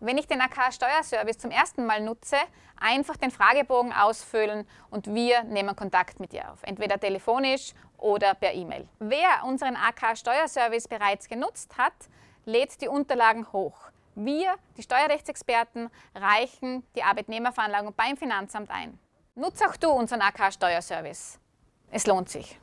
Wenn ich den AK Steuerservice zum ersten Mal nutze, einfach den Fragebogen ausfüllen und wir nehmen Kontakt mit dir auf, entweder telefonisch oder per E-Mail. Wer unseren AK Steuerservice bereits genutzt hat, lädt die Unterlagen hoch. Wir, die Steuerrechtsexperten, reichen die Arbeitnehmerveranlagung beim Finanzamt ein. Nutz auch du unseren AK Steuerservice. Es lohnt sich.